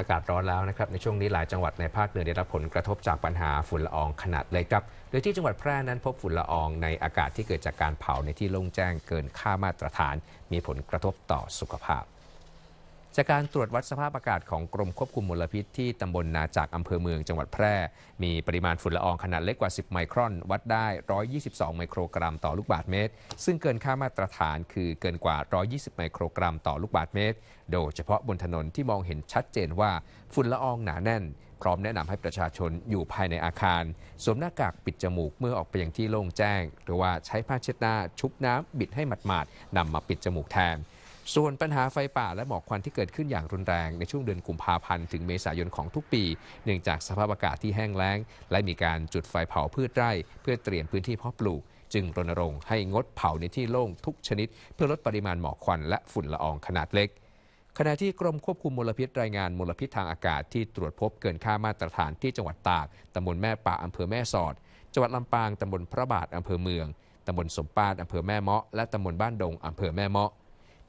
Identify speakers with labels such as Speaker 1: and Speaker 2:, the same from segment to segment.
Speaker 1: อากาศร้อนแล้วนะครับ ในช่วงนี้หลายจังหวัดในภาคเหนือได้รับผลกระทบจากปัญหาฝุ่นละอองขนาดเล็กครับโดยที่จังหวัดแพร่นั้นพบฝุ่นละอองในอากาศที่เกิดจากการเผาในที่โล่งแจ้งเกินค่ามาตรฐานมีผลกระทบต่อสุขภาพจากการตรวจวัดสภาพอากาศของกรมควบคุมมลพิษที่ตำบลนาจากอำเภอเมืองจังหวัดแพร่ มีปริมาณฝุ่นละอองขนาดเล็กกว่า 10 ไมครอน วัดได้ 122 ไมโครกรัมต่อลูกบาศก์เมตร ซึ่งเกินค่ามาตรฐานคือเกินกว่า 120 ไมโครกรัมต่อลูกบาศก์เมตร โดยเฉพาะบนถนนที่มองเห็นชัดเจนว่าฝุ่นละอองหนาแน่น พร้อมแนะนำให้ประชาชนอยู่ภายในอาคารสวมหน้ากากปิดจมูกเมื่อออกไปยังที่โล่งแจ้ง หรือว่าใช้ผ้าเช็ดหน้าชุบน้ำบิดให้หมาดๆนำมาปิดจมูกแทนส่วนปัญหาไฟป่าและหมอกควันที่เกิดขึ้นอย่างรุนแรง ในช่วงเดือนกุมภาพันธ์ ถึงเมษายนของทุกปีเนื่องจากสภาพอากาศที่แห้งแล้ง และมีการจุดไฟเผาพืชไร่ เพื่อเตรียมพื้นที่เพาะปลูก จึงรณรงค์ให้งดเผาในที่โล่งทุกชนิด เพื่อลดปริมาณหมอกควันและฝุ่นละอองขนาดเล็ก ขณะที่กรมควบคุมมลพิษรายงานมลพิษทางอากาศที่ตรวจพบเกินค่ามาตรฐานที่จังหวัดตากตำบลแม่ป่าอำเภอแม่สอด จังหวัดลำปางตำบลพระบาทอำเภอเมืองตำบลสมปานอำเภอแม่เมาะ และตำบลบ้านดงอำเภอแม่เมาะ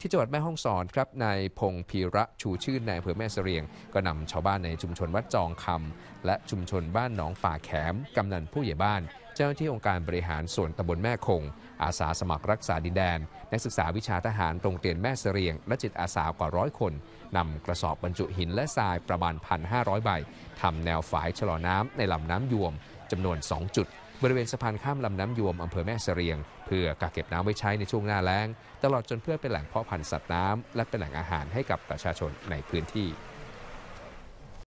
Speaker 1: ที่จังหวัดแม่ฮ่องสอนครับ นายพงพีระชูชื่นนายอำเภอแม่เสรียง ก็นำชาวบ้านในชุมชนวัดจองคำและชุมชนบ้านหนองป่าแขมกำนันผู้ใหญ่บ้าน เจ้าหน้าที่องค์การบริหารส่วนตำบลแม่คง อาสาสมัครรักษาดินแดน นักศึกษาวิชาทหารโรงเรียนแม่เสรียงและจิตอาสากว่าร้อยคนนำกระสอบบรรจุหินและทรายประมาณ 1,500 ใบทำแนวฝายชะลอน้ำในลำน้ำยวมจำนวน2จุดบริเวณสะพานข้ามลำน้ำยวม อำเภอแม่เสรียงเพื่อกักเก็บน้ำไว้ใช้ในช่วงหน้าแล้ง ตลอดจนเพื่อเป็นแหล่งเพาะพันธุ์สัตว์น้ำและเป็นแหล่งอาหารให้กับประชาชนในพื้นที่